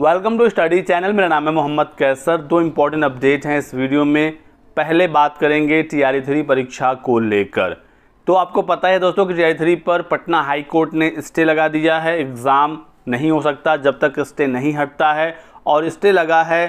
welcome to study channel मेरा नाम है मोहम्मद कैसर दो इम्पॉर्टेंट अपडेट हैं इस वीडियो में पहले बात करेंगे टी आर थ्री परीक्षा को लेकर तो आपको पता है दोस्तों कि आर थ्री पर पटना हाई कोर्ट ने स्टे लगा दिया है एग्ज़ाम नहीं हो सकता जब तक स्टे नहीं हटता है और स्टे लगा है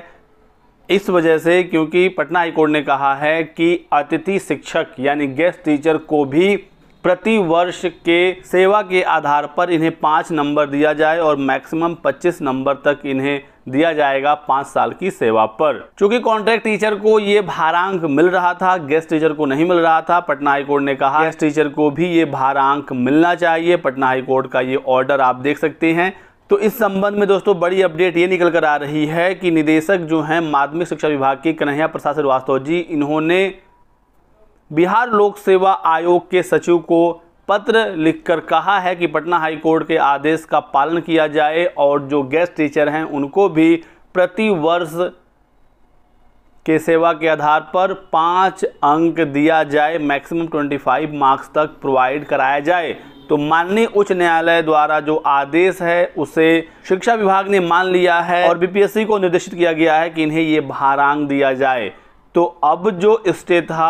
इस वजह से क्योंकि पटना हाईकोर्ट ने कहा है कि अतिथि शिक्षक यानी गेस्ट टीचर को भी प्रति वर्ष के सेवा के आधार पर इन्हें पाँच नंबर दिया जाए और मैक्सिमम पच्चीस नंबर तक इन्हें दिया जाएगा पाँच साल की सेवा पर चूंकि कॉन्ट्रैक्ट टीचर को ये भारांक मिल रहा था गेस्ट टीचर को नहीं मिल रहा था पटना हाईकोर्ट ने कहा गेस्ट टीचर को भी ये भारांक मिलना चाहिए पटना हाईकोर्ट का ये ऑर्डर आप देख सकते हैं तो इस संबंध में दोस्तों बड़ी अपडेट ये निकल कर आ रही है कि निदेशक जो हैं माध्यमिक शिक्षा विभाग के कन्हैया प्रसाद श्रीवास्तव जी इन्होंने बिहार लोक सेवा आयोग के सचिव को पत्र लिखकर कहा है कि पटना हाई कोर्ट के आदेश का पालन किया जाए और जो गेस्ट टीचर हैं उनको भी प्रति वर्ष के सेवा के आधार पर पाँच अंक दिया जाए मैक्सिमम 25 मार्क्स तक प्रोवाइड कराया जाए तो माननीय उच्च न्यायालय द्वारा जो आदेश है उसे शिक्षा विभाग ने मान लिया है और बीपीएससी को निर्देशित किया गया है कि इन्हें ये भारांग दिया जाए तो अब जो स्टे था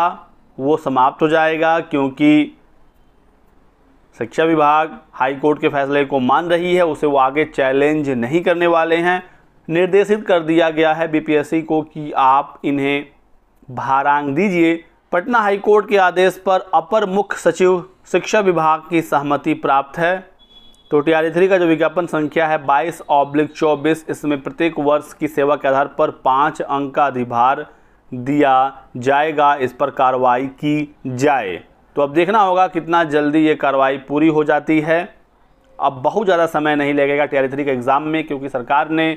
वो समाप्त हो जाएगा क्योंकि शिक्षा विभाग हाई कोर्ट के फैसले को मान रही है उसे वो आगे चैलेंज नहीं करने वाले हैं निर्देशित कर दिया गया है बीपीएससी को कि आप इन्हें भारांग दीजिए पटना हाईकोर्ट के आदेश पर अपर मुख्य सचिव शिक्षा विभाग की सहमति प्राप्त है तो टी आर थ्री का जो विज्ञापन संख्या है बाईस ऑब्लिक चौबीस इसमें प्रत्येक वर्ष की सेवा के आधार पर पाँच अंक का अधिभार दिया जाएगा इस पर कार्रवाई की जाए तो अब देखना होगा कितना जल्दी ये कार्रवाई पूरी हो जाती है अब बहुत ज़्यादा समय नहीं लगेगा टी के एग्ज़ाम में क्योंकि सरकार ने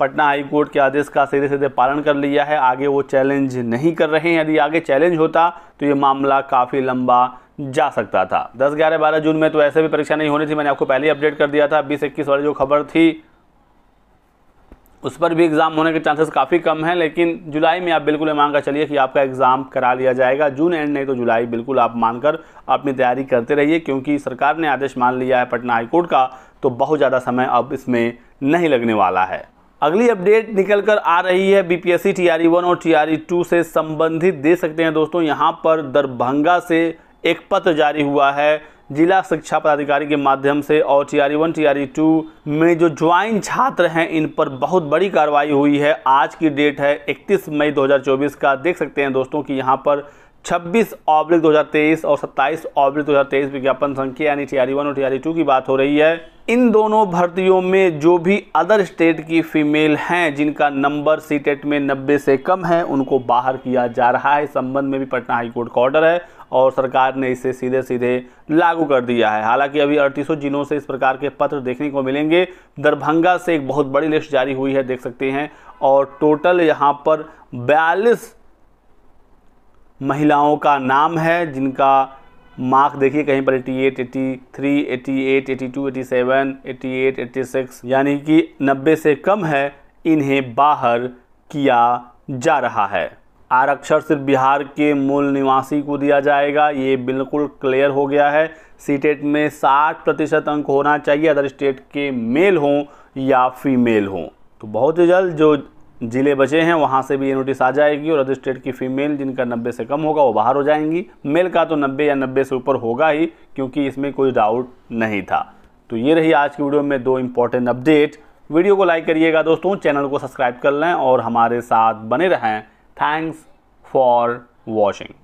पटना हाई कोर्ट के आदेश का सीधे सीधे पालन कर लिया है आगे वो चैलेंज नहीं कर रहे हैं यदि आगे चैलेंज होता तो ये मामला काफ़ी लंबा जा सकता था 10, 11, 12 जून में तो ऐसे भी परीक्षा नहीं होनी थी मैंने आपको पहले ही अपडेट कर दिया था बीस इक्कीस वाली जो खबर थी उस पर भी एग्ज़ाम होने के चांसेस काफ़ी कम हैं लेकिन जुलाई में आप बिल्कुल मान कर चलिए कि आपका एग्ज़ाम करा लिया जाएगा जून एंड नहीं तो जुलाई बिल्कुल आप मानकर अपनी तैयारी करते रहिए क्योंकि सरकार ने आदेश मान लिया है पटना हाईकोर्ट का तो बहुत ज़्यादा समय अब इसमें नहीं लगने वाला है अगली अपडेट निकल कर आ रही है आर ई वन और ई टू से संबंधित दे सकते हैं दोस्तों यहाँ पर दरभंगा से एक पत्र जारी हुआ है जिला शिक्षा पदाधिकारी के माध्यम से और T R one T R two में जो ज्वाइन छात्र हैं इन पर बहुत बड़ी कार्रवाई हुई है आज की डेट है 31 मई 2024 का देख सकते हैं दोस्तों कि यहाँ पर छब्बीस ऑब्लिक दो और सत्ताईस ऑब्लिक दो विज्ञापन संख्या यानी टी आर वन और टी आर की बात हो रही है इन दोनों भर्तियों में जो भी अदर स्टेट की फीमेल हैं जिनका नंबर सी टेट में 90 से कम है उनको बाहर किया जा रहा है इस संबंध में भी पटना हाईकोर्ट का ऑर्डर है और सरकार ने इसे सीधे सीधे लागू कर दिया है हालांकि अभी अड़तीसों जिलों से इस प्रकार के पत्र देखने को मिलेंगे दरभंगा से एक बहुत बड़ी लिस्ट जारी हुई है देख सकते हैं और टोटल यहाँ पर बयालीस महिलाओं का नाम है जिनका मार्क देखिए कहीं पर 88, 83, 88, 82, 87, 88, 86 यानी कि 90 से कम है इन्हें बाहर किया जा रहा है आरक्षण सिर्फ बिहार के मूल निवासी को दिया जाएगा ये बिल्कुल क्लियर हो गया है सीटेट e में 60 प्रतिशत अंक होना चाहिए अदर स्टेट के मेल हों या फीमेल हों तो बहुत ही जल्द जो ज़िले बचे हैं वहाँ से भी ये नोटिस आ जाएगी और अदर स्टेट की फ़ीमेल जिनका नब्बे से कम होगा वो बाहर हो जाएंगी मेल का तो नब्बे या नब्बे से ऊपर होगा ही क्योंकि इसमें कोई डाउट नहीं था तो ये रही आज की वीडियो में दो इंपॉर्टेंट अपडेट वीडियो को लाइक करिएगा दोस्तों चैनल को सब्सक्राइब कर लें और हमारे साथ बने रहें थैंक्स फॉर वॉचिंग